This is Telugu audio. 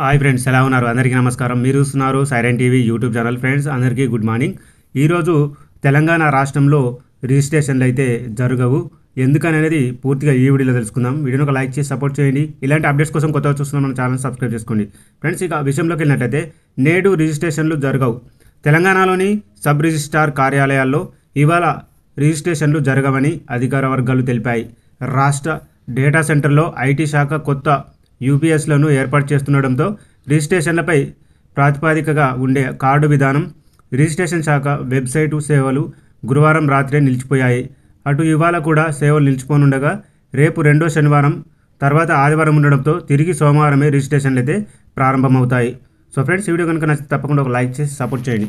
హాయ్ ఫ్రెండ్స్ ఎలా ఉన్నారు అందరికీ నమస్కారం మీరు చూస్తున్నారు Siren TV YouTube channel friends అందరికీ గుడ్ మార్నింగ్ ఈరోజు తెలంగాణ రాష్ట్రంలో రిజిస్ట్రేషన్లు అయితే జరగవు ఎందుకని అనేది పూర్తిగా ఈ వీడియోలో తెలుసుకుందాం వీడియోని ఒక లైక్ చేసి సపోర్ట్ చేయండి ఇలాంటి అప్డేట్స్ కోసం కొత్త చూస్తున్నాం మన ఛానల్ సబ్స్క్రైబ్ చేసుకోండి ఫ్రెండ్స్ ఇక విషయంలోకి వెళ్ళినట్లయితే నేడు రిజిస్ట్రేషన్లు జరగవు తెలంగాణలోని సబ్ రిజిస్ట్రార్ కార్యాలయాల్లో ఇవాళ రిజిస్ట్రేషన్లు జరగవని అధికార వర్గాలు తెలిపాయి రాష్ట్ర డేటా సెంటర్లో ఐటీ శాఖ కొత్త యూపీఎస్లను ఏర్పాటు చేస్తుండడంతో రిజిస్ట్రేషన్లపై ప్రాతిపాదికగా ఉండే కార్డు విధానం రిజిస్ట్రేషన్ శాఖ వెబ్సైటు సేవలు గురువారం రాత్రే నిలిచిపోయాయి అటు ఇవాళ కూడా సేవలు నిలిచిపోనుండగా రేపు రెండో శనివారం తర్వాత ఆదివారం ఉండడంతో తిరిగి సోమవారమే రిజిస్ట్రేషన్లు అయితే ప్రారంభమవుతాయి సో ఫ్రెండ్స్ వీడియో కనుక నచ్చితే తప్పకుండా ఒక లైక్ చేసి సపోర్ట్ చేయండి